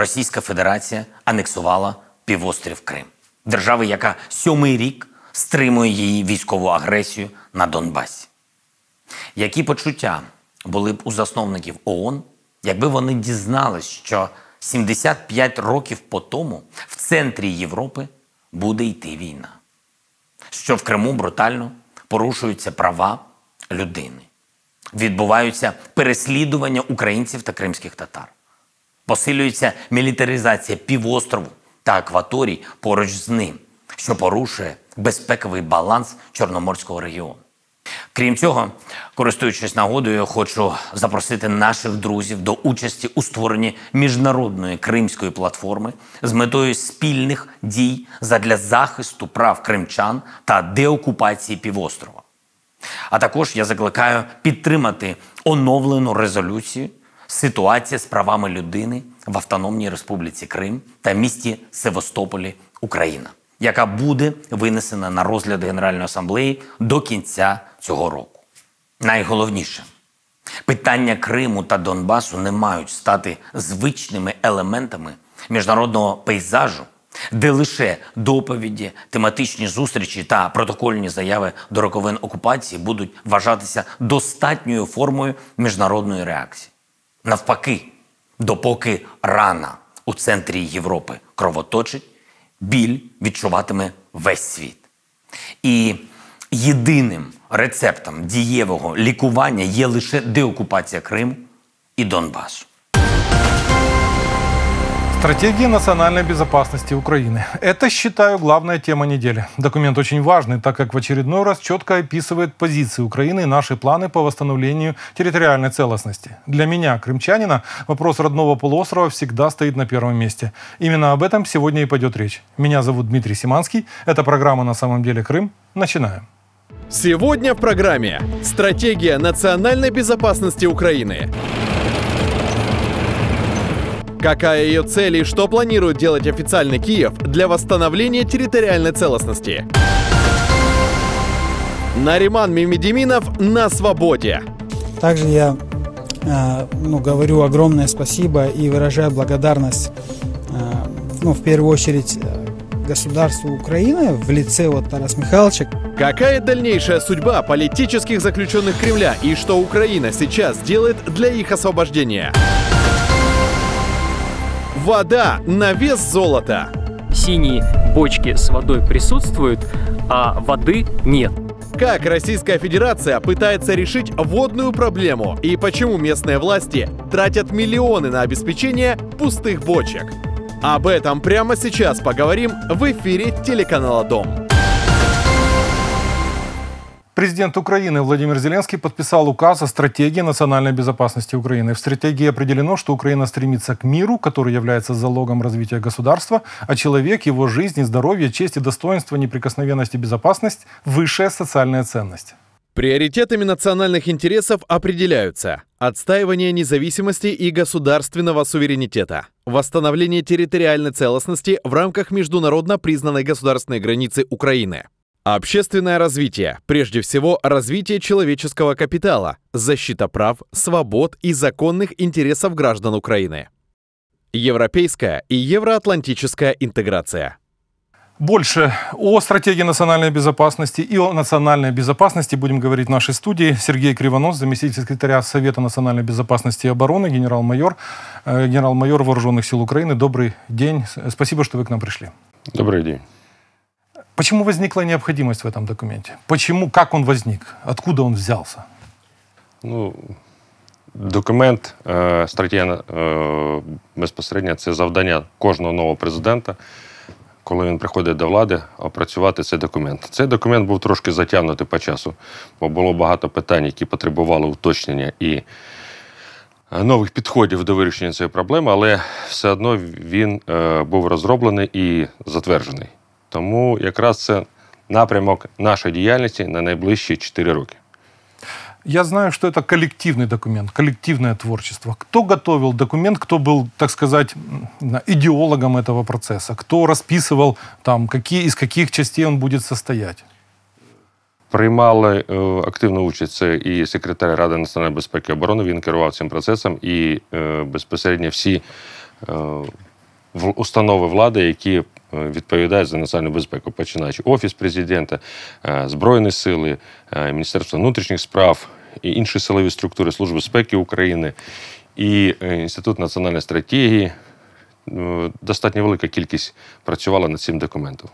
Російська Федерація анексувала півострів Крим, держави, яка сьомий рік стримує її військову агресію на Донбасі. Які почуття були б у засновників ООН, якби вони дізнались, що 75 років по тому в центрі Європи буде йти війна, що в Криму брутально порушуються права людини, відбуваються переслідування українців та кримських татар. Посилюється мілітаризація півострову та акваторій поруч з ним, що порушує безпековий баланс Чорноморського регіону. Крім цього, користуючись нагодою, хочу запросити наших друзів до участі у створенні міжнародної кримської платформи з метою спільних дій задля захисту прав кримчан та деокупації півострова. А також я закликаю підтримати оновлену резолюцію ситуація з правами людини в Автономній Республіці Крим та місті Севастополі, Україна, яка буде винесена на розгляд Генеральної асамблеї до кінця цього року. Найголовніше питання Криму та Донбасу не мають стати звичними елементами міжнародного пейзажу. Де лише доповіді, тематичні зустрічі та протокольні заяви до роковин окупації будуть вважатися достатньою формою міжнародної реакції. Навпаки, допоки рана у центрі Європи кровоточить, біль відчуватиме весь світ. І єдиним рецептом дієвого лікування є лише деокупація Криму і Донбасу. Стратегия национальной безопасности Украины. Это, считаю, главная тема недели. Документ очень важный, так как в очередной раз четко описывает позиции Украины и наши планы по восстановлению территориальной целостности. Для меня, крымчанина, вопрос родного полуострова всегда стоит на первом месте. Именно об этом сегодня и пойдет речь. Меня зовут Дмитрий Симанский. Это программа «На самом деле Крым». Начинаем. Сегодня в программе «Стратегия национальной безопасности Украины». Какая ее цель и что планирует делать официальный Киев для восстановления территориальной целостности? Нариман Мимедиминов на свободе. Также я э, ну, говорю огромное спасибо и выражаю благодарность, э, ну, в первую очередь, э, государству Украины в лице вот Тарас Михайловича. Какая дальнейшая судьба политических заключенных Кремля и что Украина сейчас делает для их освобождения? Вода на вес золота. Синие бочки с водой присутствуют, а воды нет. Как Российская Федерация пытается решить водную проблему и почему местные власти тратят миллионы на обеспечение пустых бочек? Об этом прямо сейчас поговорим в эфире телеканала «Дом». Президент Украины Владимир Зеленский подписал указ о стратегии национальной безопасности Украины. В стратегии определено, что Украина стремится к миру, который является залогом развития государства, а человек, его жизнь и здоровье, честь и достоинство, неприкосновенность и безопасность – высшая социальная ценность. Приоритетами национальных интересов определяются отстаивание независимости и государственного суверенитета, восстановление территориальной целостности в рамках международно признанной государственной границы Украины, Общественное развитие. Прежде всего, развитие человеческого капитала, защита прав, свобод и законных интересов граждан Украины. Европейская и евроатлантическая интеграция. Больше о стратегии национальной безопасности и о национальной безопасности будем говорить в нашей студии. Сергей Кривонос, заместитель секретаря Совета национальной безопасности и обороны, генерал-майор, э, генерал-майор Вооруженных сил Украины. Добрый день. Спасибо, что вы к нам пришли. Добрый день. Почему возникла необходимость в этом документе? Почему, как он возник? Откуда он взялся? Ну, Документ, э, стаття э, безпосередньо це завдання кожного нового президента, коли він приходить до влади, опрацювати цей документ. Цей документ був трошки затягнутий по часу, бо було багато питань, які потребували уточнення і е, нових підходів до вирішення цієї проблеми, але все одно він е, був розроблений і затверджений. Тому якраз це напрямок нашої діяльності на найближчі 4 роки. Я знаю, что это коллективный документ, коллективное творчество. Кто готовил документ, кто был, так сказать, идеологом этого процесса, кто расписывал, там, какие, из каких частей он будет состоять? Приймали е, активну участь це і секретар Ради національної безпеки і оборони. Він керував цим процесом, і е, безпосередньо всі установи влади, які Е, відповідають за національну безпеку, починаючи Офіс президента, е, Збройні сили, е, Міністерство внутрішніх справ і інші силові структури Служби безпеки України і Інститут національної стратегії. Достатньо велика кількість працювала над цим документом.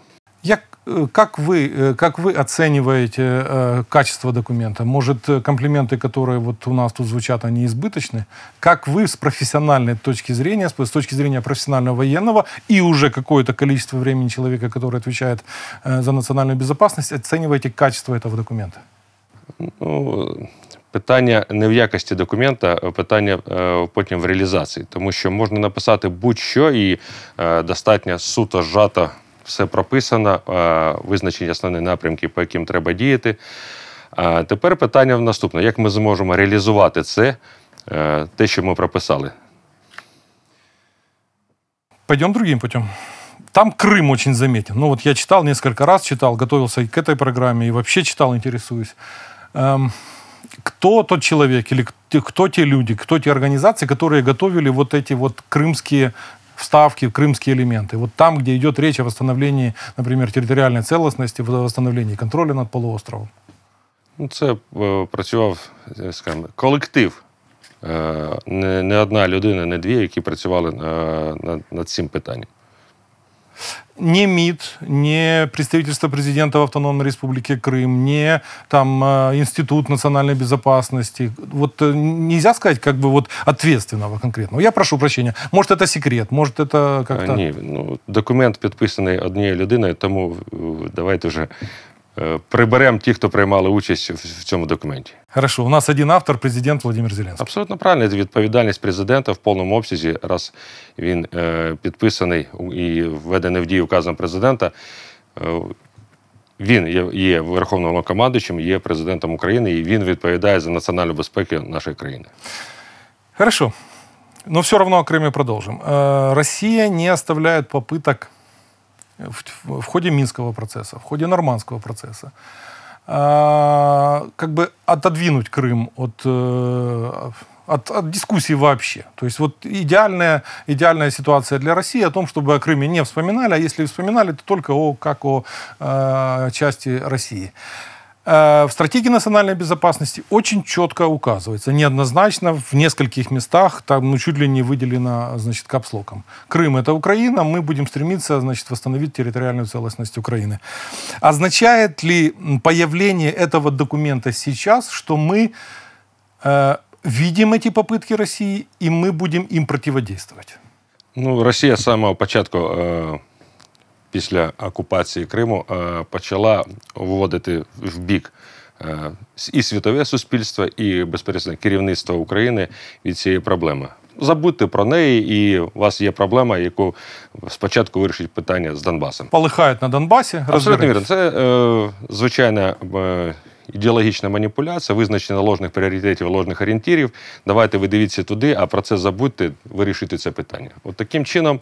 Я, э, как, вы, э, как вы оцениваете э, качество документа? Может, комплименты, которые вот у нас тут звучат, они избыточны? Как вы с профессиональной точки зрения, с точки зрения профессионального военного и уже какое-то количество времени человека, который отвечает за национальную безопасность, оцениваете качество этого документа? Ну, Питання не в якості документа, а питання е, потім в реалізації, тому що можна написати будь-що і е, достатньо суто жато все прописано, визначені основні напрямки, по яким треба діяти. Тепер питання в наступне: як ми зможемо реалізувати це, те, що ми прописали? Пойдем другим путем. Там Крым очень заметен. Ну вот я читал несколько раз, читал, готовился и к этой программе, и вообще читал, интересуюсь. Эм, кто тот человек или кто те люди, кто те организации, которые готовили вот эти вот крымские вставки, крымские элементы. Вот там, где идет речь о восстановлении, например, территориальной целостности, восстановлении контроля над полуостровом. Ну, це е, працював скажімо, колектив. Е, не, не одна людина, не дві, які працювали е, над, над цим питанням. не МИД, не представительство президента в Автономной Республике Крым, не там э, Институт национальной безопасности. Вот э, нельзя сказать как бы вот ответственного конкретного. Я прошу прощения. Может, это секрет, может, это как-то... Ні, ну, документ підписаний однією людиною, тому э, давайте уже приберем тех, кто принимал участие в этом документе. Хорошо, у нас один автор, президент Володимир Зеленський. Абсолютно правильно. Це відповідальність президента в повному обсязі, раз він е, підписаний і введений в дію указом президента. Е, він є верховним Головнокомандуючим, є президентом України, і він відповідає за національну безпеку нашої країни. Хорошо. Но ну, все равно окремо, продовжимо продолжим. Э, Россия не оставляє попиток в, в ході мінського процесу, в ході нормандського процесу. А, как бы отодвинуть Крым от, э, от, от дискуссии вообще. То есть вот идеальная, идеальная ситуация для России о том, чтобы о Крыме не вспоминали, а если вспоминали, то только о, как о э, части России. Э, в стратегии национальной безопасности очень четко указывается, неоднозначно, в нескольких местах, там ну, чуть ли не выделено, значит, капслоком. Крым – это Украина, мы будем стремиться, значит, восстановить территориальную целостность Украины. Означает ли появление этого документа сейчас, что мы э, видим эти попытки России, и мы будем им противодействовать? Ну, Россия з самого початку э, після окупації Криму е, почала вводити в бік. Е, і світове суспільство, і безперечно керівництво України від цієї проблеми. Забудьте про неї, і у вас є проблема, яку спочатку вирішить питання з Донбасом. Полихають на Донбасі. Абсолютно вірно. Це е, звичайна е, ідеологічна маніпуляція, визначення ложних пріоритетів, ложних орієнтирів. Давайте ви дивіться туди, а про це забудьте вирішити це питання. От таким чином,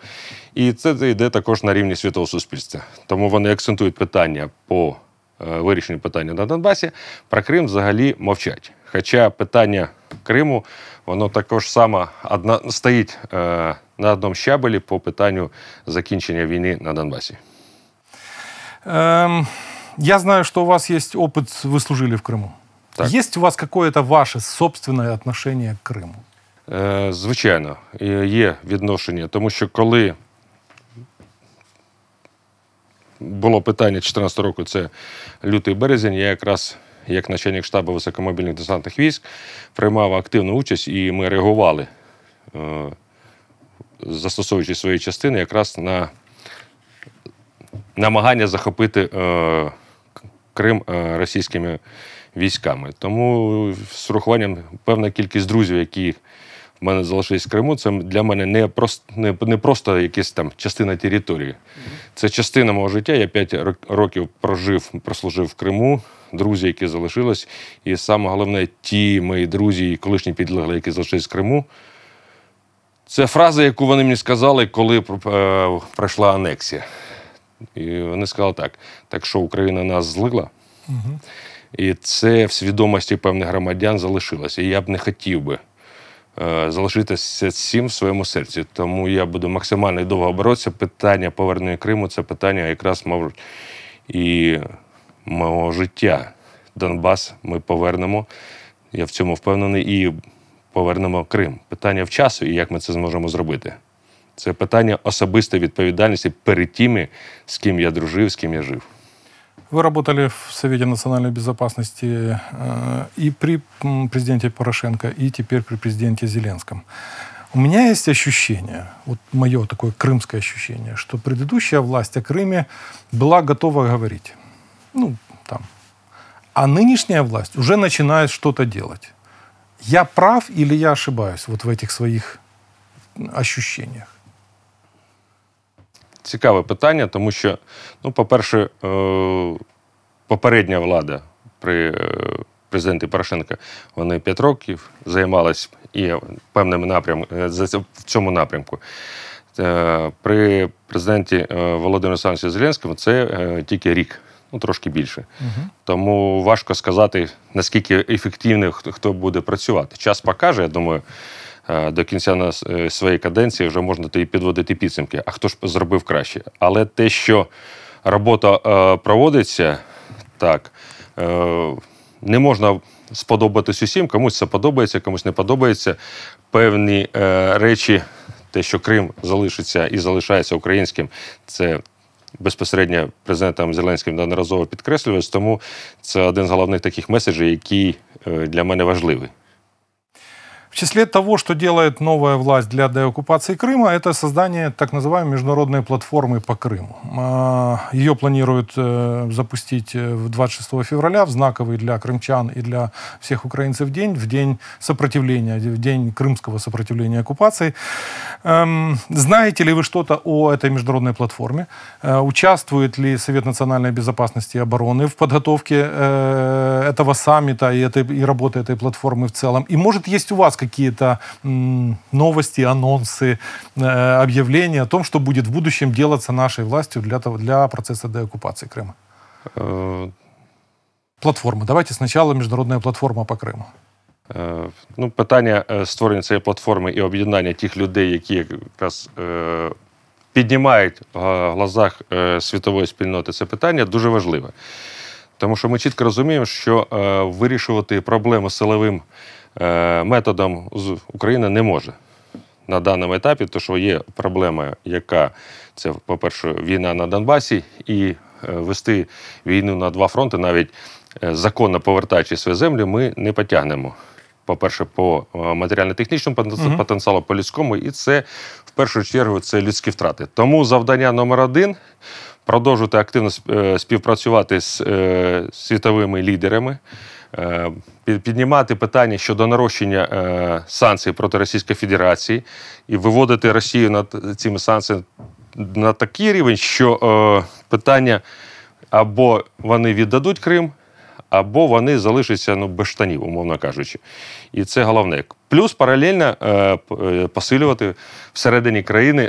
і це йде також на рівні світового суспільства. Тому вони акцентують питання по е, вирішенню питання на Донбасі. Про Крим взагалі мовчать. Хоча питання Криму, воно також само одна стоїть е, на одному щабелі по питанню закінчення війни на Донбасі. Ем... Я знаю, что у вас есть опыт, вы служили в Крыму. Так. Есть у вас какое-то ваше собственне отношення к Криму? Е, Звичайно, є відношення, тому що коли було питання 14 року, це лютий березень, я якраз як начальник штабу високомобільних десантних військ приймав активну участь і ми реагували, е, застосовуючи свої частини, якраз на намагання захопити. Е, Крим е, російськими військами. Тому з урахуванням певна кількість друзів, які в мене залишились в Криму, це для мене не просто не, не просто якась там частина території. Це частина мого життя. Я 5 років прожив, прослужив в Криму, друзі, які залишились. І саме головне, ті мої друзі і колишні підлегли, які залишились в Криму. Це фраза, яку вони мені сказали, коли е, пройшла анексія. І вони сказали так: так що Україна нас злила, угу. і це в свідомості певних громадян залишилося. І я б не хотів би е, залишитися цим в своєму серці. Тому я буду максимально довго боротися. Питання повернення Криму це питання якраз мав і мого життя. Донбас ми повернемо. Я в цьому впевнений і повернемо Крим. Питання в часу і як ми це зможемо зробити. Це питання особистої відповідальності перед тими, з ким я дружив, з ким я жив. Вы работали в Совете национальной безопасности э, и при президенте Порошенко, и теперь при президенте Зеленском. У меня есть ощущение, вот мое такое крымское ощущение, что предыдущая власть о Крыме была готова говорить. Ну, там. А нынешняя власть уже начинает что-то делать. Я прав или я ошибаюсь вот в этих своих ощущениях? цікаве питання, тому що, ну, по-перше, е, попередня влада при е, президенті Порошенка вони 5 років займалась і певними напрямками е, в цьому напрямку. При президенті Володимиру Олександровичу Зеленському це тільки рік, ну трошки більше. Угу. Тому важко сказати, наскільки ефективно хто буде працювати. Час покаже, я думаю. Е, до кінця е, своєї каденції вже можна підводити підсумки. А хто ж зробив краще? Але те, що робота е, проводиться, так не можна сподобатись усім, комусь це подобається, комусь не подобається. Певні речі, те, що Крим залишиться і залишається українським, це. Безпосередньо президентом Зеленським неодноразово підкреслювалось, тому це один з головних таких меседжів, який для мене важливий. В числе того, что делает новая власть для деоккупации Крыма, это создание так называемой международной платформы по Крыму. А, Ее планируют э, запустить 26 э, февраля в знаковый для крымчан и для всех украинцев день, в день сопротивления, в день крымского сопротивления оккупации. Эм, знаете ли вы что-то о этой международной платформе? Э, участвует ли Совет национальной безопасности и обороны в подготовке этого саммита и, и работы этой платформы в целом? И может есть у вас какие-то новости, анонсы, э, объявления о том, что будет в будущем делаться нашей властью для, для процесса деоккупации Крыма? Э. Платформа. Давайте сначала міжнародна платформа по Криму. Э, ну, питання створення цієї платформи і об'єднання тих людей, які якраз піднімають в глазах світової спільноти це питання, дуже важливе. Тому що ми чітко розуміємо, що е, вирішувати проблеми силовим Е, методом з України не може на даному етапі, тому що є проблема, яка це, по-перше, війна на Донбасі, і е, вести війну на два фронти, навіть е, законно повертаючи свої землю, ми не потягнемо. По-перше, по матеріально-технічному потенціалу, по людському, і це в першу чергу це людські втрати. Тому завдання номер один продовжувати активно співпрацювати з світовими лідерами. Е, піднімати питання щодо нарощення е, санкцій проти Російської Федерації і виводити Росію над цими санкціями на такий рівень, що е, питання або вони віддадуть Крим. Або вони залишаться ну, без штанів, умовно кажучи. І це головне. Плюс паралельно посилювати всередині країни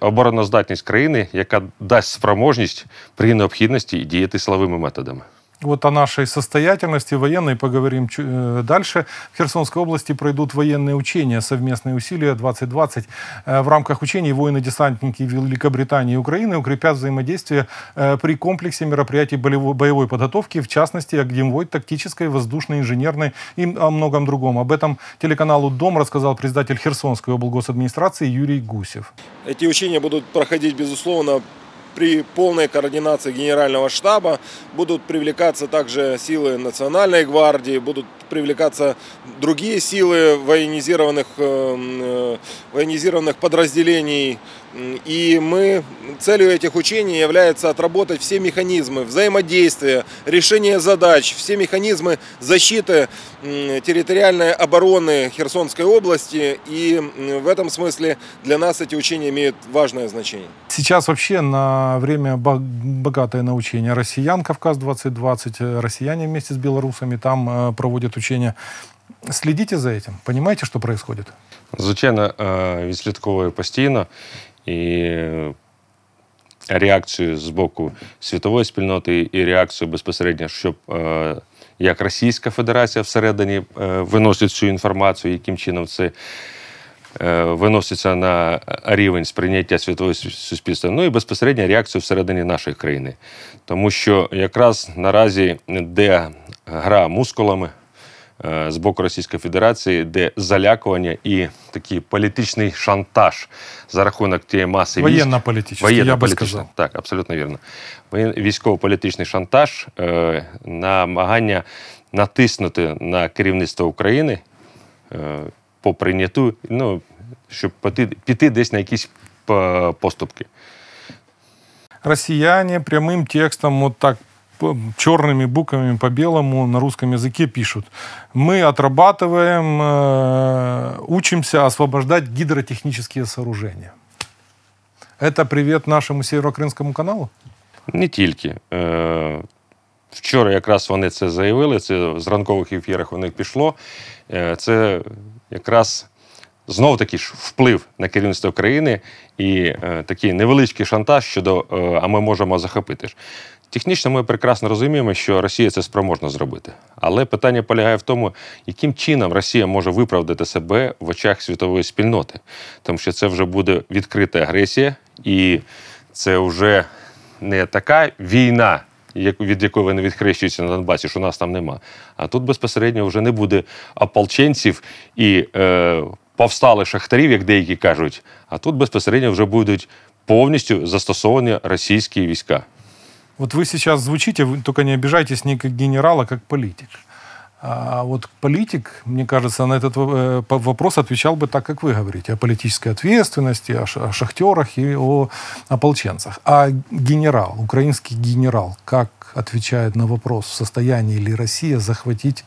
обороноздатність країни, яка дасть спроможність при необхідності діяти силовими методами. Вот о нашей состоятельности военной поговорим э, дальше. В Херсонской области пройдут военные учения «Совместные усилия 2020». Э, в рамках учений воины-десантники Великобритании и Украины укрепят взаимодействие э, при комплексе мероприятий боевой подготовки, в частности, огневой, тактической, воздушной, инженерной и о многом другом. Об этом телеканалу «Дом» рассказал председатель Херсонской облгосадминистрации Юрий Гусев. Эти учения будут проходить, безусловно, при полной координации Генерального штаба будут привлекаться также силы Национальной гвардии, будут привлекаться другие силы военизированных, э, э, военизированных подразделений. И мы, целью этих учений является отработать все механизмы взаимодействия, решения задач, все механизмы защиты территориальной обороны Херсонской области. И в этом смысле для нас эти учения имеют важное значение. Сейчас вообще на время богатое на учения россиян Кавказ-2020, россияне вместе с белорусами там э, проводят учения изучения. Слідіть за этим, понимаете, що происходит? Звичайно, е, відслідковує постійно і реакцію з боку світової спільноти, і реакцію безпосередньо, щоб е, як Російська Федерація всередині е, виносить цю інформацію, яким чином це виноситься на рівень сприйняття світової суспільства, ну і безпосередньо реакцію всередині нашої країни, тому що якраз наразі де гра мускулами. Е, з боку Російської Федерації, де залякування і такий політичний шантаж за рахунок тієї маси військ. Воєнно-політичний, я би сказав. Так, абсолютно вірно. Військово-політичний шантаж, е, намагання натиснути на керівництво України е, по прийняту, ну, щоб піти десь на якісь поступки. Росіяни прямим текстом, от так черными буквами по белому на русском языке пишут. Мы отрабатываем, э, учимся освобождать гидротехнические сооружения. Это привет нашому северокринському каналу? Не тільки. Е, вчора якраз вони це заявили, це з ранкових ефірах у них пішло. Е, це якраз знов таки ж вплив на керівництво країни і е, такий невеличкий шантаж щодо, а ми можемо захопити. Технічно ми прекрасно розуміємо, що Росія це спроможна зробити. Але питання полягає в тому, яким чином Росія може виправдати себе в очах світової спільноти, тому що це вже буде відкрита агресія, і це вже не така війна, від якої вони відхрещуються на Донбасі, що нас там нема. А тут безпосередньо вже не буде ополченців і е, повсталих шахтарів, як деякі кажуть. А тут безпосередньо вже будуть повністю застосовані російські війська. Вот вы сейчас звучите, вы только не обижайтесь не как генерал, а как политик. А вот политик, мне кажется, на этот э, вопрос отвечал бы так, как вы говорите, о политической ответственности, о шахтерах и о ополченцах. А генерал, украинский генерал, как отвечает на вопрос, в состоянии ли Россия захватить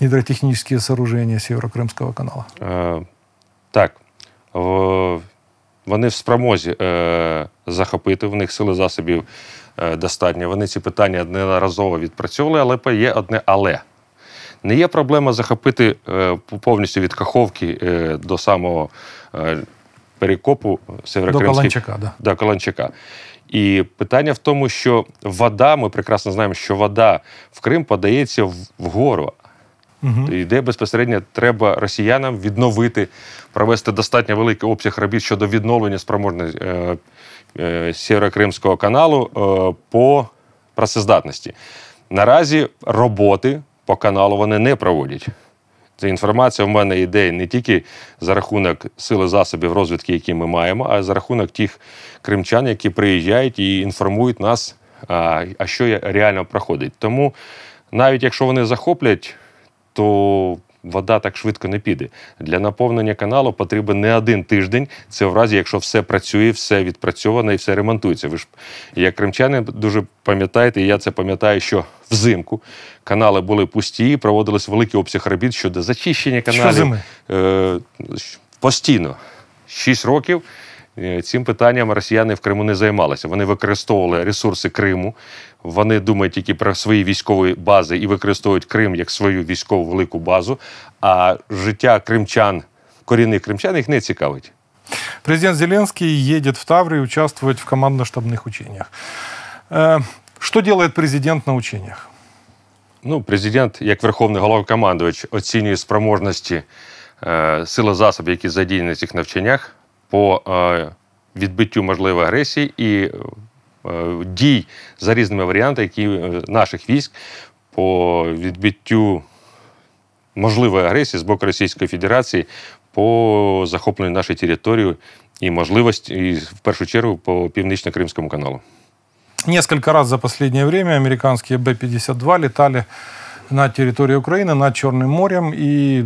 гидротехнические сооружения Северокрымского канала? Э, так, в, вони в спромозі е, захопити, в них сили засобів Е, достатньо. Вони ці питання неодноразово відпрацьовували, але є одне але. Не є проблема захопити е, повністю від Каховки е, до самого перекопу Северокримський. До да. До Каланчака. І питання в тому, що вода, ми прекрасно знаємо, що вода в Крим подається вгору. Угу. І де безпосередньо треба росіянам відновити, провести достатньо великий обсяг робіт щодо відновлення спроможності Е, Сєвєрокримського каналу е, по працездатності. Наразі роботи по каналу вони не проводять. Ця інформація в мене йде не тільки за рахунок сили засобів розвідки, які ми маємо, а й за рахунок тих кримчан, які приїжджають і інформують нас, а що реально проходить. Тому навіть якщо вони захоплять, то вода так швидко не піде. Для наповнення каналу потрібен не один тиждень. Це в разі, якщо все працює, все відпрацьоване і все ремонтується. Ви ж як кримчани дуже пам'ятаєте, і я це пам'ятаю, що взимку канали були пусті, проводились великий обсяг робіт щодо зачищення каналів. Що зими? Е, Постійно шість років. Е, цим питанням росіяни в Криму не займалися. Вони використовували ресурси Криму. Вони думають тільки про свої військові бази і використовують Крим як свою військову велику базу. А життя кримчан, корінних кримчан їх не цікавить. Президент Зеленський їде в Тавры и участвует в командно-штабных учениях. Что е, делает президент на ученнях? Ну, президент, як верховний головнокомандувач, оцінює спроможності е, сили засобів, які задіяні на цих навчаннях по е, відбиттю можливої агресії і е, дій за різними варіантами, які е, наших військ по відбиттю можливої агресії з боку Російської Федерації по захопленню нашої території і можливості, і в першу чергу по північно-кримському каналу. Несколько раз за последнее время американские Б-52 летали на территории Украины, над Черным морем и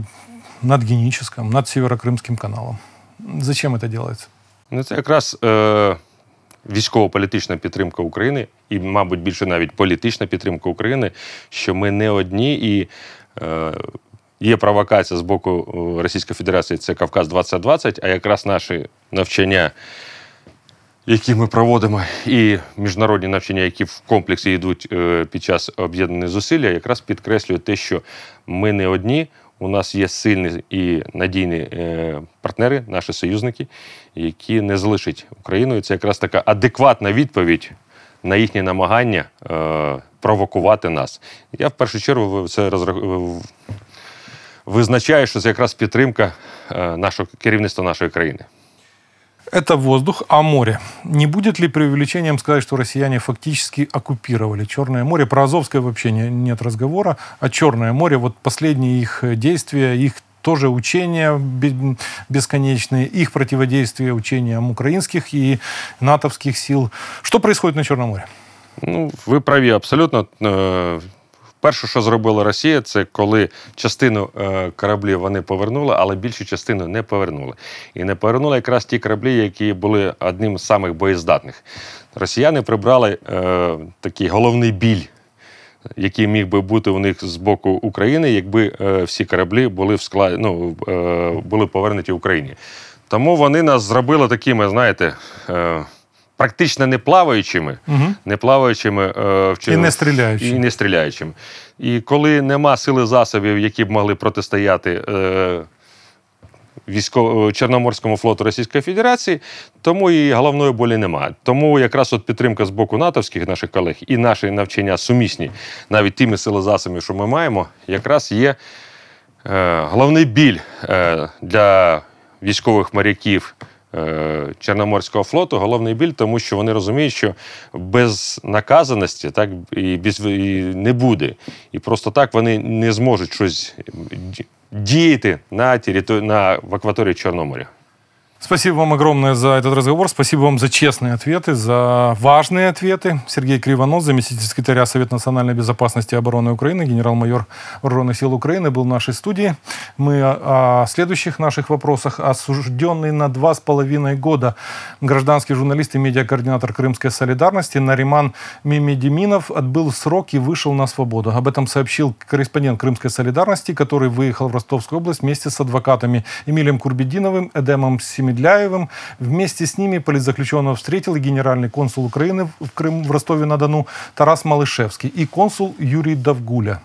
над Геническом, над Северокрымским каналом. Зачем это делається? Ну це якраз е, військово-політична підтримка України, і, мабуть, більше навіть політична підтримка України, що ми не одні і. Е, Є провокація з боку е, Російської Федерації, це Кавказ 2020, а якраз наші навчання, які ми проводимо, і міжнародні навчання, які в комплексі йдуть е, під час об'єднаних зусилля, якраз підкреслюють те, що ми не одні, у нас є сильні і надійні е, партнери, наші союзники, які не залишать Україну. І Це якраз така адекватна відповідь на їхні намагання е, провокувати нас. Я в першу чергу це розрахую. що це якраз підтримка е, нашого керівництва нашої країни. Это воздух, а море. Не будет ли преувеличением сказать, что россияне фактически оккупировали Черное море? Про Азовское вообще нет разговора. А Черное море, вот последние их действия, их тоже учения бесконечные, их противодействие учениям украинских и натовских сил. Что происходит на Черном море? Ну, вы правы абсолютно. Э, Перше, що зробила Росія, це коли частину е, кораблів вони повернули, але більшу частину не повернули. І не повернули якраз ті кораблі, які були одним з самих боєздатних. Росіяни прибрали е, такий головний біль, який міг би бути у них з боку України, якби е, всі кораблі були в складі, ну, е, були повернуті Україні. Тому вони нас зробили такими, знаєте. Е, практично не плаваючими, угу. не плаваючими е, вчинили, і не стріляючими. І не стріляючими. І коли нема сили засобів, які б могли протистояти. Е, Військово е, Чорноморському флоту Російської Федерації, тому і головної болі немає. Тому якраз от підтримка з боку натовських наших колег і наші навчання сумісні, навіть тими сили силозасобами, що ми маємо, якраз є е, головний біль е, для військових моряків Е, Чорноморського флоту головний біль, тому що вони розуміють, що без наказаності так і без і не буде, і просто так вони не зможуть щось діяти на на в акваторії Чорноморя. Спасибо вам огромное за этот разговор. Спасибо вам за честные ответы, за важные ответы. Сергей Кривонос, заместитель секретаря Совета национальной безопасности и обороны Украины, генерал-майор вооруженных сил Украины, был в нашей студии. Мы о следующих наших вопросах. Осужденный на два с половиной года гражданский журналист и медиакоординатор Крымской солидарности Нариман Мемедиминов отбыл срок и вышел на свободу. Об этом сообщил корреспондент Крымской солидарности, который выехал в Ростовскую область вместе с адвокатами Эмилием Курбединовым, Эдемом Семеновым Медляевым. Вместе с ними политзаключенного встретил и генеральный консул Украины в Крыму в Ростове-на-Дону Тарас Малышевский и консул Юрий Давгуля.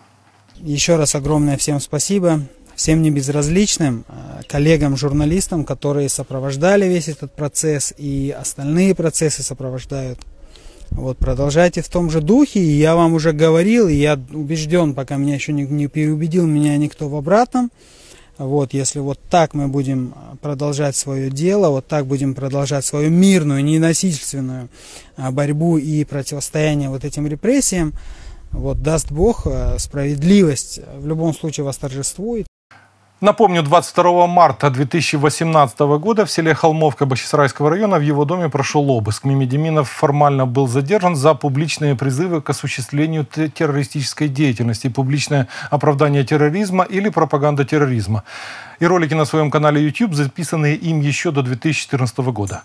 Еще раз огромное всем спасибо всем небезразличным э, коллегам, журналистам, которые сопровождали весь этот процесс и остальные процессы сопровождают. Вот, продолжайте в том же духе, и я вам уже говорил, и я убежден, пока меня еще не, не переубедил меня никто в обратном, вот, если вот так мы будем э, продолжать свое дело, вот так будем продолжать свою мирную, ненасильственную э, борьбу и противостояние вот этим репрессиям, вот даст Бог, э, справедливость в любом случае восторжествует, Напомню, 22 марта 2018 года в селе Холмовка Бахчисарайского района в его доме прошел обыск. Мимедеминов формально был задержан за публичные призывы к осуществлению террористической деятельности, публичное оправдание терроризма или пропаганда терроризма и ролики на своем канале YouTube, записанные им еще до 2014 года.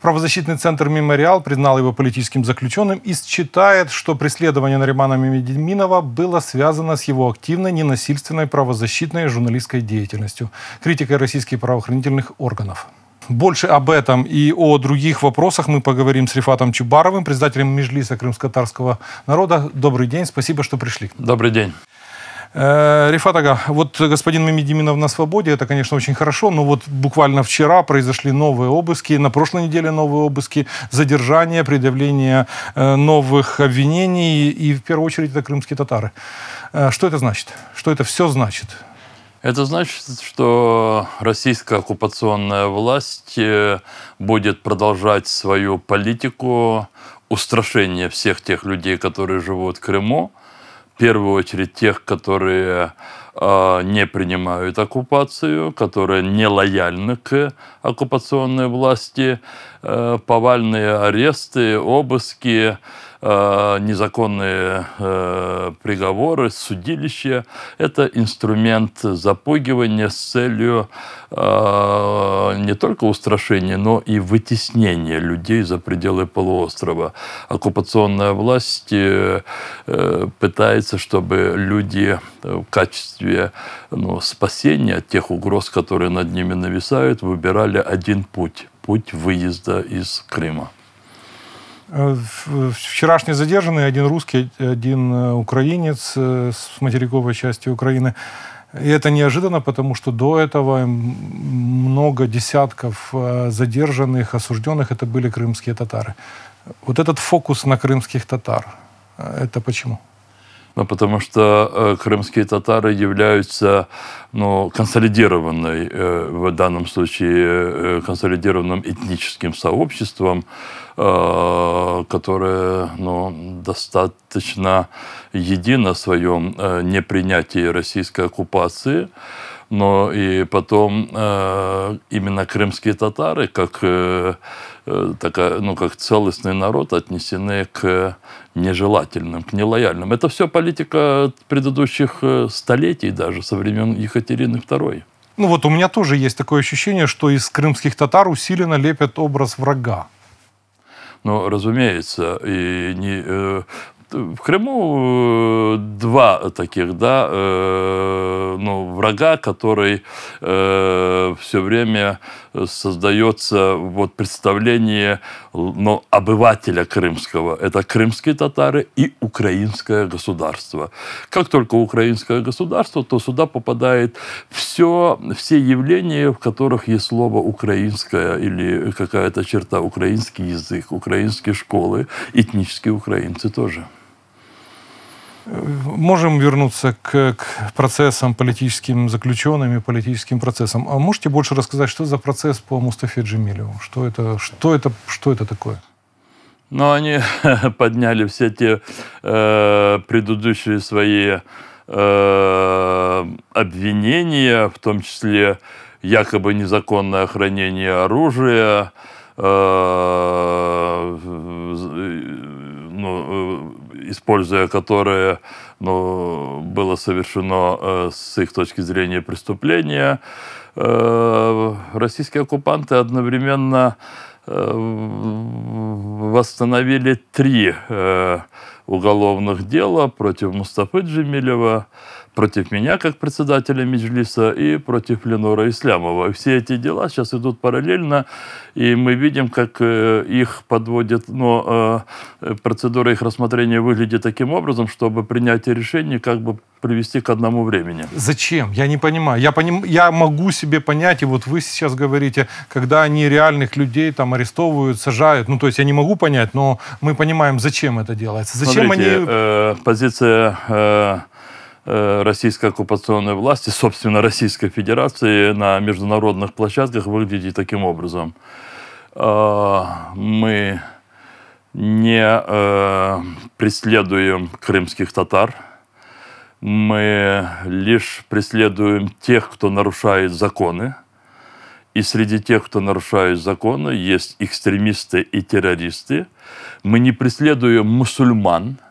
Правозащитный центр «Мемориал» признал его политическим заключенным и считает, что преследование Наримана Мемединминова было связано с его активной ненасильственной правозащитной журналистской деятельностью, критикой российских правоохранительных органов. Больше об этом и о других вопросах мы поговорим с Рифатом Чубаровым, председателем Межлиса крымско-татарского народа. Добрый день, спасибо, что пришли. Добрый день. Э, Рифат Ага, вот господин Мамедиминов на свободе, это, конечно, очень хорошо, но вот буквально вчера произошли новые обыски, на прошлой неделе новые обыски, задержание, предъявление э, новых обвинений, и в первую очередь это крымские татары. Э, что это значит? Что это все значит? Это значит, что российская оккупационная власть будет продолжать свою политику устрашения всех тех людей, которые живут в Крыму, первую очередь тех, которые а, не принимают оккупацию, которые не лояльны к оккупационной власти, э, повальные аресты, обыски, Э, незаконные э, приговоры, судилища. Это инструмент запугивания с целью э, не только устрашения, но и вытеснения людей за пределы полуострова. Оккупационная власть пытается, чтобы люди в качестве ну, спасения от тех угроз, которые над ними нависают, выбирали один путь путь выезда из Крыма. Э, вчерашний задержанный, один русский, один э, украинец э, с материковой части Украины. И это неожиданно, потому что до этого много десятков задержанных, осужденных, это были крымские татары. Вот этот фокус на крымских татар, это почему? ну, потому что э, крымские татары являются ну, консолидированной, э, в данном случае, э, консолидированным этническим сообществом, которое ну, достаточно едино в своем непринятии российской оккупации но и потом э, именно крымские татары как э, э, такая, ну, как целостный народ отнесены к нежелательным, к нелояльным. Это все политика предыдущих столетий даже, со времен Екатерины II. Ну вот у меня тоже есть такое ощущение, что из крымских татар усиленно лепят образ врага. Ну, разумеется, и не, в Крыму э, два таких, да, э, ну, врага, который э, все время создается вот представление ну, обывателя крымского. Это крымские татары и украинское государство. Как только украинское государство, то сюда попадает все, все явления, в которых есть слово «украинское» или какая-то черта «украинский язык», «украинские школы», этнические украинцы тоже. Можем вернуться к, к процессам, политическим заключенным и политическим процессам. А можете больше рассказать, что за процесс по Мустафе Джемилеву? Что это, что это, что это такое? Ну, они подняли все те э, предыдущие свои э, обвинения, в том числе якобы незаконное хранение оружия, э, ну, э, используя которые ну, было совершено э, с их точки зрения преступление, э, российские оккупанты одновременно э, восстановили три уголовных дела против Мустафы Джемилева, против меня как председателя Меджлиса и против Ленора Ислямова. Все эти дела сейчас идут параллельно, и мы видим, как э, их подводят, но э, процедура их рассмотрения выглядит таким образом, чтобы принятие решений как бы привести к одному времени. Зачем? Я не понимаю. Я, поним... я могу себе понять, и вот вы сейчас говорите, когда они реальных людей там арестовывают, сажают, ну то есть я не могу понять, но мы понимаем, зачем это делается. Зачем Смотрите, они... Э, позиция э, Э, российской оккупационной власти, собственно, Российской Федерации на международных площадках выглядеть таким образом. А, мы не э, преследуем крымских татар, мы лишь преследуем тех, кто нарушает законы. И среди тех, кто нарушает законы, есть экстремисты и террористы. Мы не преследуем мусульман –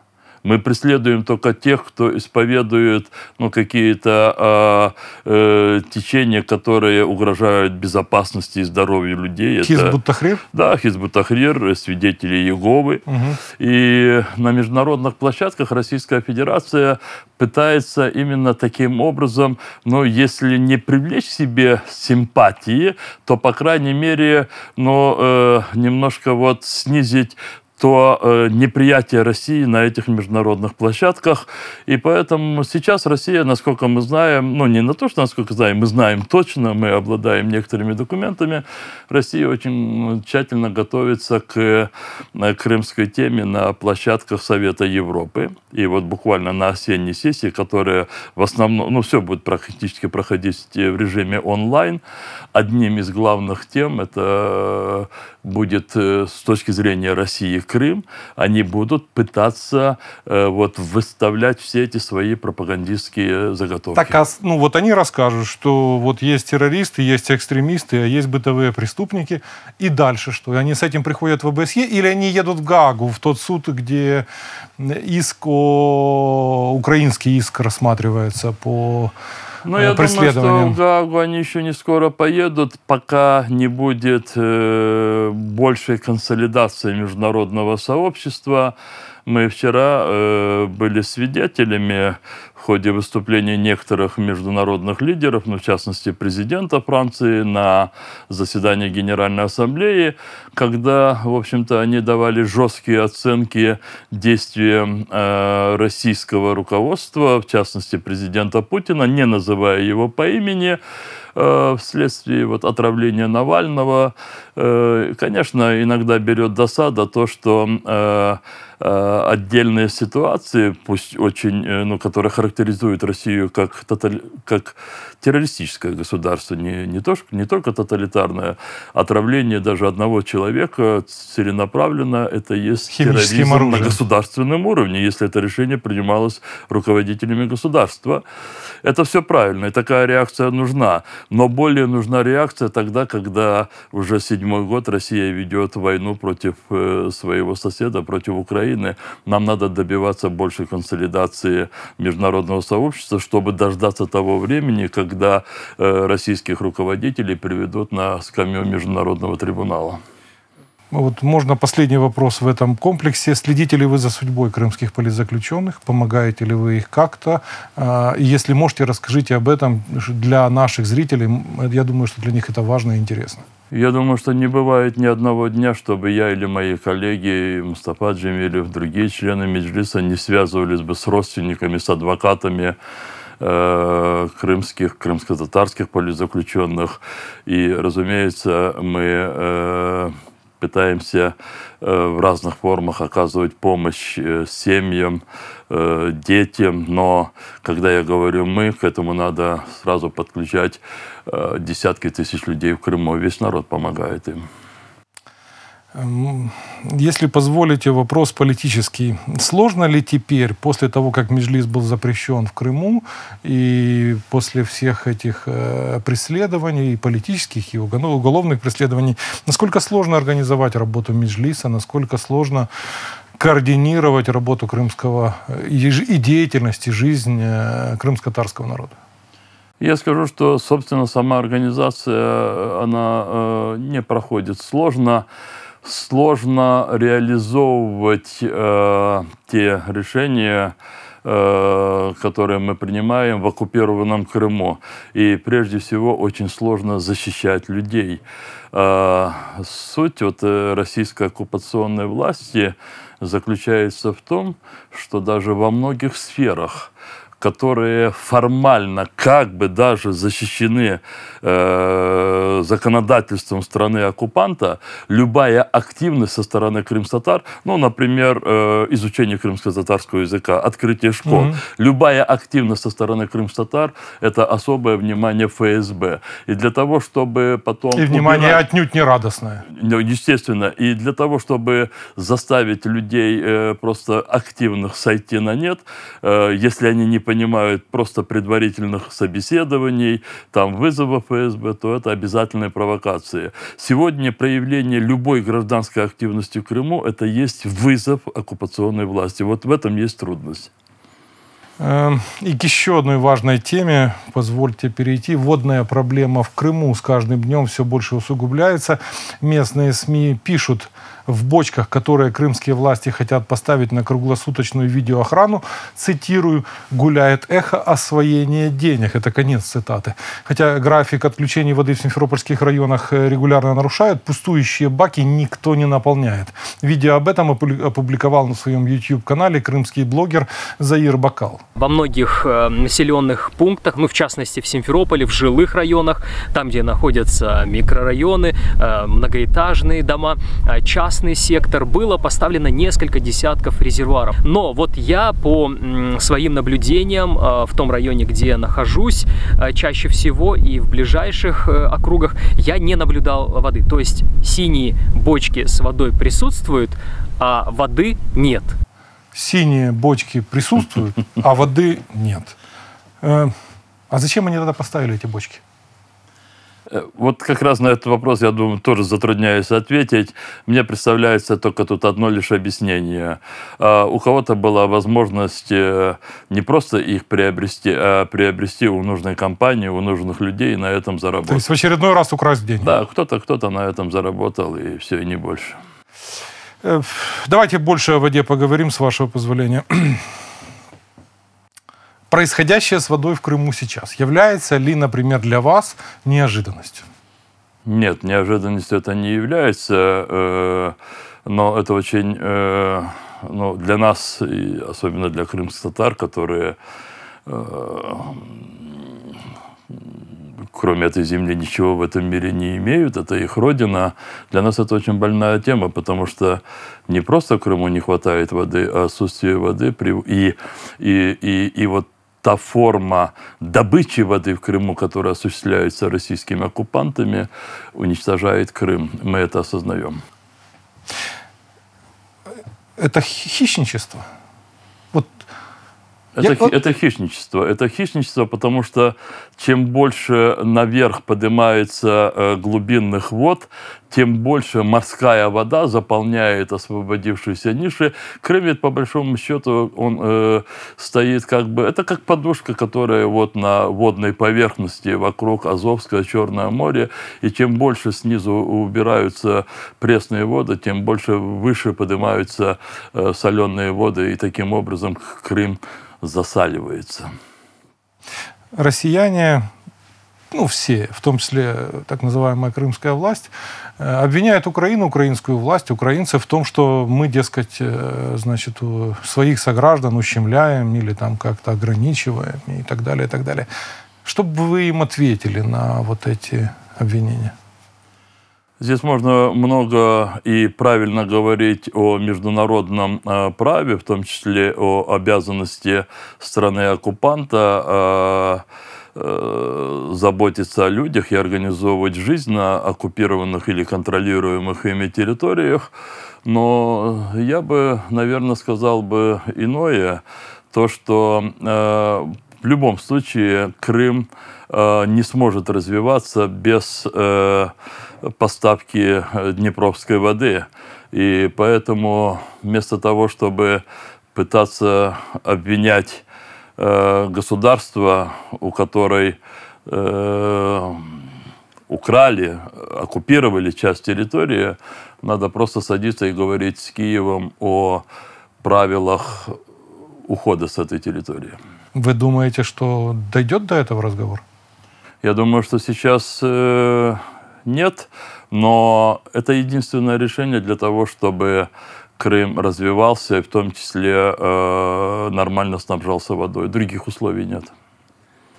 мы преследуем только тех, кто исповедует ну, какие-то э, э, течения, которые угрожают безопасности и здоровью людей. Хизбут-Тахрир? Да, Хизбут-Тахрир, свидетели Еговы. Угу. И на международных площадках Российская Федерация пытается именно таким образом, ну, если не привлечь себе симпатии, то, по крайней мере, ну, э, немножко вот снизить то э, неприятие России на этих международных площадках. И поэтому сейчас Россия, насколько мы знаем, ну не на то, что насколько знаем, мы знаем точно, мы обладаем некоторыми документами, Россия очень тщательно готовится к э, крымской теме на площадках Совета Европы. И вот буквально на осенней сессии, которая в основном, ну все будет практически проходить э, в режиме онлайн, одним из главных тем это будет э, с точки зрения России Крым, они будут пытаться э, вот выставлять все эти свои пропагандистские э, заготовки. Так, а, ну вот они расскажут, что вот есть террористы, есть экстремисты, а есть бытовые преступники. И дальше что? Они с этим приходят в ОБСЕ или они едут в ГАГУ в тот суд, где иск о... украинский иск рассматривается по ну, я преследованиям? Э, думаю, что в Гаагу они еще не скоро поедут, пока не будет э, большей консолидации международного сообщества. Мы вчера э, были свидетелями ходе выступления некоторых международных лидеров, ну, в частности, президента Франции на заседании Генеральной Ассамблеи, когда, в общем-то, они давали жесткие оценки действиям э, российского руководства, в частности, президента Путина, не называя его по имени, э, вследствие вот отравления Навального. Э, конечно, иногда берет досада то, что э, Э, отдельные ситуации, пусть очень, э, ну, которые характеризуют Россию как, тоталь, как террористическое государство, не, не, то, не только тоталитарное, отравление даже одного человека целенаправленно, это есть терроризм оружием. на государственном уровне, если это решение принималось руководителями государства. Это все правильно, и такая реакция нужна. Но более нужна реакция тогда, когда уже седьмой год Россия ведет войну против э, своего соседа, против Украины, Украины, нам надо добиваться большей консолидации международного сообщества, чтобы дождаться того времени, когда э, российских руководителей приведут на скамью международного трибунала. Ну, вот можно последний вопрос в этом комплексе. Следите ли вы за судьбой крымских политзаключенных? Помогаете ли вы их как-то? А, если можете, расскажите об этом для наших зрителей. Я думаю, что для них это важно и интересно. Я думаю, что не бывает ни одного дня, чтобы я или мои коллеги Мустафа или другие члены Меджлиса не связывались бы с родственниками, с адвокатами, э, крымских, крымско-татарских политзаключенных. И, разумеется, мы э, пытаемся э, в разных формах оказывать помощь э, семьям, э, детям, но когда я говорю «мы», к этому надо сразу подключать десятки тысяч людей в Крыму, весь народ помогает им. Эм, если позволите, вопрос политический. Сложно ли теперь, после того, как Межлис был запрещен в Крыму, и после всех этих э, преследований, и политических, и ну, уголовных преследований, насколько сложно организовать работу Межлиса, насколько сложно координировать работу крымского э, и деятельность, и жизнь э, крымско-татарского народа? Я скажу, что, собственно, сама организация, она э, не проходит сложно сложно реализовывать э, те решения, э, которые мы принимаем в оккупированном Крыму. И прежде всего очень сложно защищать людей. Э, суть вот, э, российской оккупационной власти заключается в том, что даже во многих сферах которые формально как бы даже защищены э, законодательством страны-оккупанта, любая активность со стороны крымстатар, ну, например, э, изучение крымско-татарского языка, открытие школ, mm-hmm. любая активность со стороны крымстатар – это особое внимание ФСБ. И для того, чтобы потом... И внимание убирать... отнюдь не радостное. Ну, естественно. И для того, чтобы заставить людей э, просто активных сойти на нет, э, если они не понимают просто предварительных собеседований, там вызовов ФСБ, то это обязательная провокация. Сегодня проявление любой гражданской активности в Крыму – это есть вызов оккупационной власти. Вот в этом есть трудность. Эм, и к еще одной важной теме, позвольте перейти. Водная проблема в Крыму с каждым днем все больше усугубляется. Местные СМИ пишут в бочках, которые крымские власти хотят поставить на круглосуточную видеоохрану, цитирую, гуляет эхо освоения денег. Это конец цитаты. Хотя график отключений воды в симферопольских районах э, регулярно нарушают, пустующие баки никто не наполняет. Видео об этом опубликовал на своем YouTube-канале крымский блогер Заир Бакал. Во многих э, населенных пунктах, ну в частности в Симферополе, в жилых районах, там, где находятся микрорайоны, э, многоэтажные дома, часто частный сектор, было поставлено несколько десятков резервуаров. Но вот я по своим наблюдениям а, в том районе, где я нахожусь, а, чаще всего и в ближайших э, округах я не наблюдал воды. То есть синие бочки с водой присутствуют, а воды нет. Синие бочки присутствуют, а воды нет. Э, а зачем они тогда поставили эти бочки? Э, вот как раз на этот вопрос, я думаю, тоже затрудняюсь ответить. Мне представляется только тут одно лишь объяснение. А, у кого-то была возможность э, не просто их приобрести, а приобрести у нужной компании, у нужных людей и на этом заработать. То есть в очередной раз украсть деньги. Да, кто-то кто-то на этом заработал, и все, и не больше. Э, давайте больше о воде поговорим, с вашего позволения. происходящее с водой в Крыму сейчас является ли, например, для вас неожиданностью? Нет, неожиданностью это не является, э, но это очень э, ну, для нас, и особенно для крымских татар, которые э, кроме этой земли ничего в этом мире не имеют, это их родина. Для нас это очень больная тема, потому что не просто Крыму не хватает воды, а отсутствие воды. И, и, и, и вот та форма добычи воды в Крыму, которая осуществляется российскими оккупантами, уничтожает Крым. Мы это осознаем. Это хищничество. Вот это, Я... это хищничество. Это хищничество, потому что чем больше наверх поднимается э, глубинных вод, тем больше морская вода заполняет освободившиеся ниши. Крым ведь, по большому счету, он э, стоит как бы... Это как подушка, которая вот на водной поверхности вокруг Азовское Черное море. И чем больше снизу убираются пресные воды, тем больше выше поднимаются э, соленые воды. И таким образом Крым засаливается. Россияне ну, все, в том числе так называемая крымская власть, э, обвиняют Украину, украинскую власть, украинцев в том, что мы, дескать, э, значит, своих сограждан ущемляем или там как-то ограничиваем и так далее, и так далее. Что бы вы им ответили на вот эти обвинения? Здесь можно много и правильно говорить о международном э, праве, в том числе о обязанности страны-оккупанта э, э, заботиться о людях и организовывать жизнь на оккупированных или контролируемых ими территориях. Но я бы, наверное, сказал бы иное, то, что в любом случае Крым не сможет развиваться без поставки э, днепровской воды. И поэтому вместо того, чтобы пытаться обвинять э, государство, у которой э, украли, оккупировали часть территории, надо просто садиться и говорить с Киевом о правилах ухода с этой территории. Вы думаете, что дойдет до этого разговор? Я думаю, что сейчас э, нет, но это единственное решение для того, чтобы Крым развивался и в том числе э, нормально снабжался водой. Других условий нет.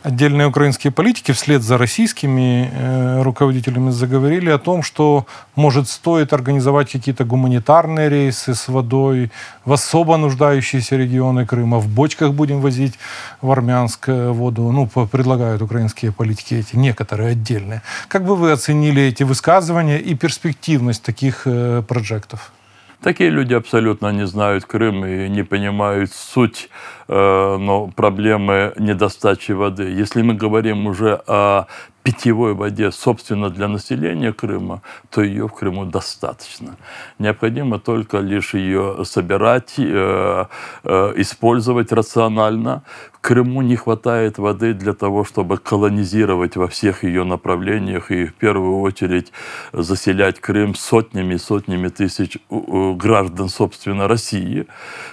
Отдельные украинские политики вслед за российскими э, руководителями заговорили о том, что, может, стоит организовать какие-то гуманитарные рейсы с водой в особо нуждающиеся регионы Крыма. В бочках будем возить в Армянск э, воду. Ну, предлагают украинские политики эти, некоторые отдельные. Как бы вы оценили эти высказывания и перспективность таких э, проектов? Такие люди абсолютно не знают Крым и не понимают суть Э, но проблемы недостачи воды. Если мы говорим уже о питьевой воде, собственно, для населения Крыма, то ее в Крыму достаточно. Необходимо только лишь ее собирать, э, э, использовать рационально. В Крыму не хватает воды для того, чтобы колонизировать во всех ее направлениях и в первую очередь заселять Крым сотнями и сотнями тысяч граждан, собственно, России.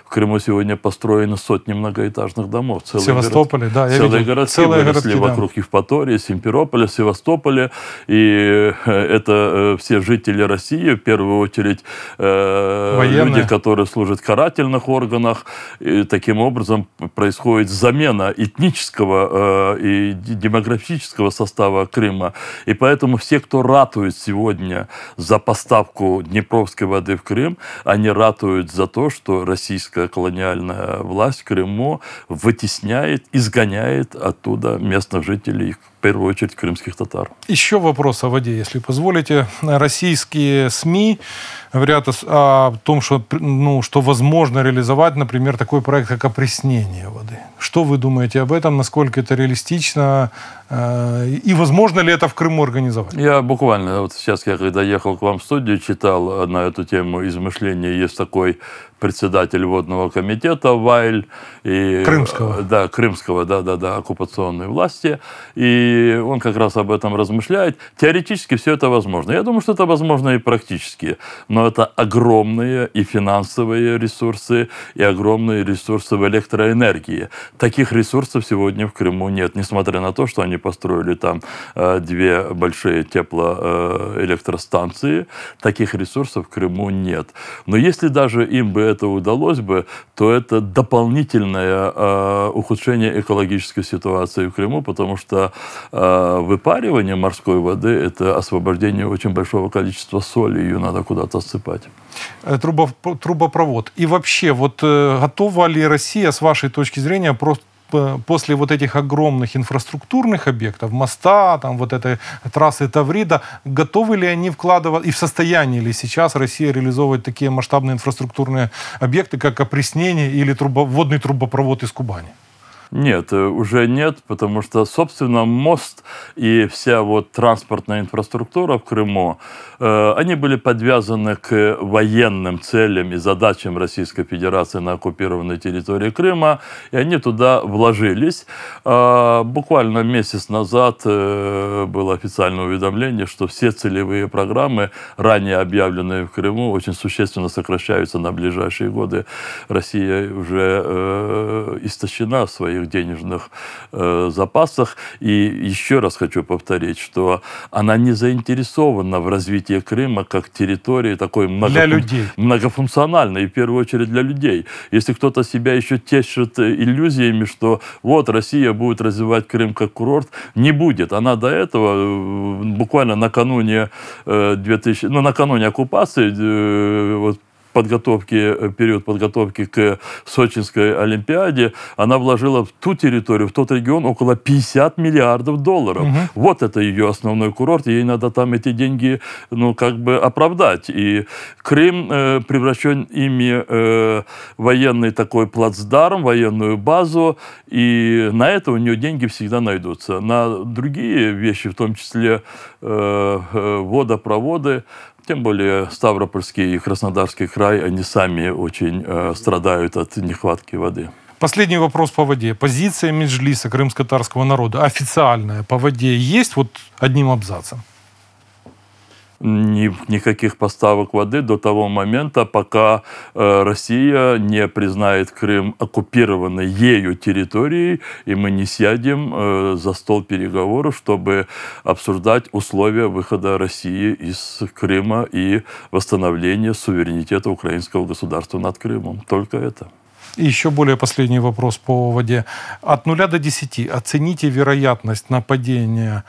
В Крыму сегодня построено сотни многоэтажных домов. Целые Севастополе, город... да. Я целые видел. городки целые выросли городки, вокруг да. Евпатории, Симферополя, Севастополя. И э, это э, все жители России, в первую очередь э, Военные. люди, которые служат в карательных органах. И таким образом происходит замена этнического и демографического состава Крыма. И поэтому все, кто ратует сегодня за поставку днепровской воды в Крым, они ратуют за то, что российская колониальная власть Крым само вытесняет, изгоняет оттуда местных жителей первую очередь крымских татар. Еще вопрос о воде, если позволите. Российские СМИ говорят о том, что, ну, что возможно реализовать, например, такой проект, как опреснение воды. Что вы думаете об этом? Насколько это реалистично? Э, и возможно ли это в Крыму организовать? Я буквально, вот сейчас я когда ехал к вам в студию, читал э, на эту тему измышления. Есть такой председатель водного комитета Вайль. И, Крымского. Э, да, Крымского, да-да-да, оккупационной власти. И он как раз об этом размышляет. Теоретически все это возможно. Я думаю, что это возможно и практически. Но это огромные и финансовые ресурсы, и огромные ресурсы в электроэнергии. Таких ресурсов сегодня в Крыму нет, несмотря на то, что они построили там э, две большие теплоэлектростанции. Э, Таких ресурсов в Крыму нет. Но если даже им бы это удалось бы, то это дополнительное э, ухудшение экологической ситуации в Крыму, потому что а выпаривание морской воды – это освобождение очень большого количества соли, ее надо куда-то отсыпать. Э, трубопровод. И вообще, вот э, готова ли Россия, с вашей точки зрения, просто после вот этих огромных инфраструктурных объектов, моста, там вот этой трассы Таврида, готовы ли они вкладывать и в состоянии ли сейчас Россия реализовывать такие масштабные инфраструктурные объекты, как опреснение или водный трубопровод из Кубани? Нет, э, уже нет, потому что, собственно, мост и вся вот транспортная инфраструктура в Крыму, э, они были подвязаны к военным целям и задачам Российской Федерации на оккупированной территории Крыма, и они туда вложились. Э, буквально месяц назад э, было официальное уведомление, что все целевые программы, ранее объявленные в Крыму, очень существенно сокращаются на ближайшие годы. Россия уже э, истощена в своей своих денежных э, запасах. И еще раз хочу повторить, что она не заинтересована в развитии Крыма как территории такой многофун... для людей. многофункциональной, и в первую очередь для людей. Если кто-то себя еще тешит э, иллюзиями, что вот Россия будет развивать Крым как курорт, не будет. Она до этого э, буквально накануне 2000, э, ну, накануне оккупации, вот подготовки, э, период подготовки к Сочинской Олимпиаде, она вложила в ту территорию, в тот регион около 50 миллиардов долларов. Угу. Вот это ее основной курорт, ей надо там эти деньги, ну, как бы оправдать. И Крым э, превращен ими э, военный такой плацдарм, военную базу, и на это у нее деньги всегда найдутся. На другие вещи, в том числе э, э водопроводы, тем более Ставропольский и Краснодарский край, они сами очень э, страдают от нехватки воды. Последний вопрос по воде. Позиция Меджлиса крымско-татарского народа официальная по воде есть вот одним абзацем? ни, никаких поставок воды до того момента, пока э, Россия не признает Крым оккупированной ею территорией, и мы не сядем э, за стол переговоров, чтобы обсуждать условия выхода России из Крыма и восстановления суверенитета украинского государства над Крымом. Только это. И еще более последний вопрос по воде. От нуля до десяти оцените вероятность нападения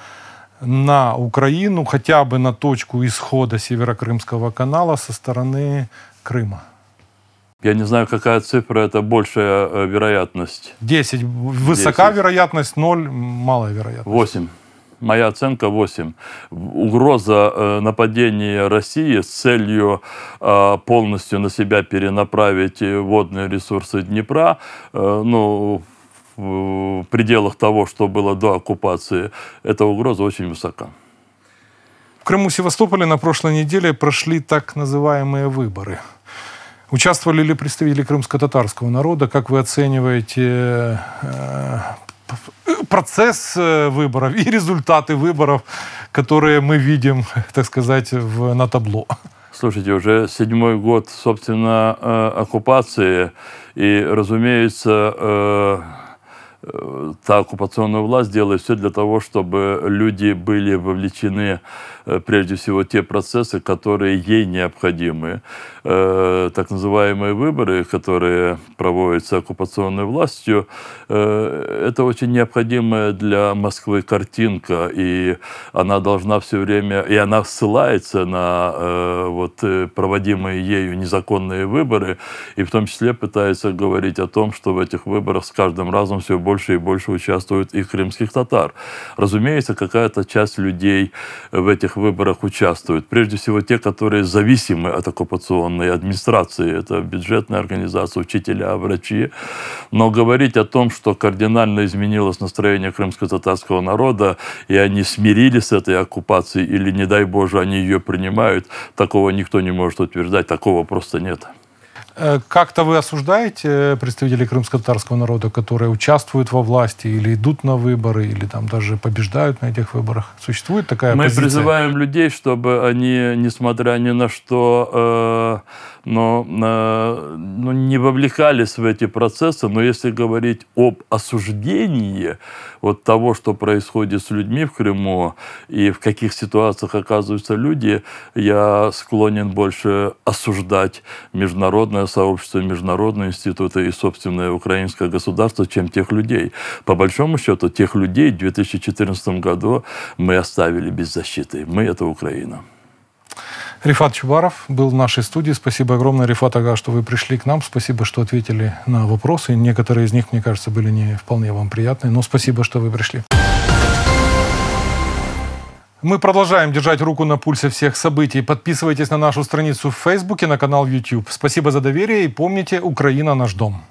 на Украину, хотя бы на точку исхода Северокрымского канала со стороны Крыма. Я не знаю, какая цифра, это большая э, вероятность. 10. Высока 10. вероятность, 0, малая вероятность. 8. Моя оценка 8. Угроза э, нападения России с целью э, полностью на себя перенаправить водные ресурсы Днепра, ну, в в пределах того, что было до оккупации, эта угроза очень высока. В Крыму Севастополе на прошлой неделе прошли так называемые выборы. Участвовали ли представители крымско-татарского народа? Как вы оцениваете э, э, процесс э, выборов и результаты выборов, которые мы видим, так сказать, в, на табло? Слушайте, уже седьмой год, собственно, оккупации, и, разумеется, Э, та оккупационная власть делает все для того, чтобы люди были вовлечены Э, прежде всего те процессы, которые ей необходимы. Э, так называемые выборы, которые проводятся оккупационной властью, э, это очень необходимая для Москвы картинка, и она должна все время, и она ссылается на вот проводимые ею незаконные выборы, и в том числе пытается говорить о том, что в этих выборах с каждым разом все больше и больше участвуют и крымских татар. Разумеется, какая-то часть людей в этих выборах участвуют. Прежде всего те, которые зависимы от оккупационной администрации. Это бюджетная организация, учителя, врачи. Но говорить о том, что кардинально изменилось настроение крымско-татарского народа, и они смирились с этой оккупацией, или, не дай Боже, они ее принимают, такого никто не может утверждать, такого просто нет. Э, как-то вы осуждаете э, представителей крымско-татарского народа, которые участвуют во власти или идут на выборы, или там даже побеждают на этих выборах? Существует такая Мы позиция? призываем людей, чтобы они, несмотря ни на что, э, но, э, но ну, не вовлекались в эти процессы. Но если говорить об осуждении вот того, что происходит с людьми в Крыму и в каких ситуациях оказываются люди, я склонен больше осуждать международное сообщество, международные институты и собственное украинское государство, чем тех людей. По большому счету, тех людей в 2014 году мы оставили без защиты. Мы — это Украина. Рифат Чубаров был в нашей студии. Спасибо огромное, Рифат Ага, что вы пришли к нам. Спасибо, что ответили на вопросы. Некоторые из них, мне кажется, были не вполне вам приятные. Но спасибо, что вы пришли. Мы продолжаем держать руку на пульсе всех событий. Подписывайтесь на нашу страницу в Фейсбуке, на канал YouTube. Спасибо за доверие и помните, Украина наш дом.